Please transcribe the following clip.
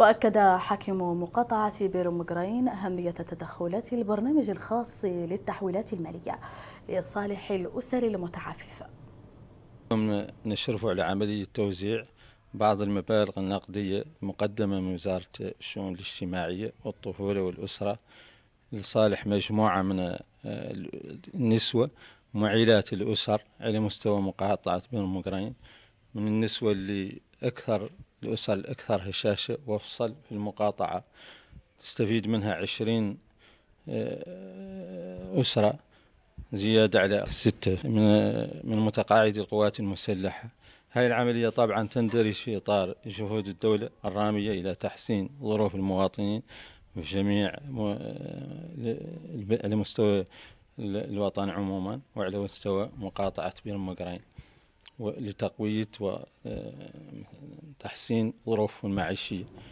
وأكد حاكم مقاطعة بيرو جراين أهمية تدخلات البرنامج الخاص للتحويلات المالية لصالح الأسر المتعففة نشرف على عملية توزيع بعض المبالغ النقدية المقدمة من وزارة الشؤون الاجتماعية والطفولة والأسرة لصالح مجموعة من آه، النسوة معيلات الأسر على مستوى مقاطعة بيرو جراين من النسوة اللي أكثر الأسر الأكثر هشاشة وافصل في المقاطعة تستفيد منها عشرين آه، أسرة زيادة على ستة من آه، من متقاعدي القوات المسلحة هاي العملية طبعا تندرج في إطار جهود الدولة الرامية إلى تحسين ظروف المواطنين في جميع على آه، مستوى الوطن عموما وعلى مستوى مقاطعة بير مقرين لتقوية وتحسين آه، ظروفهم المعيشية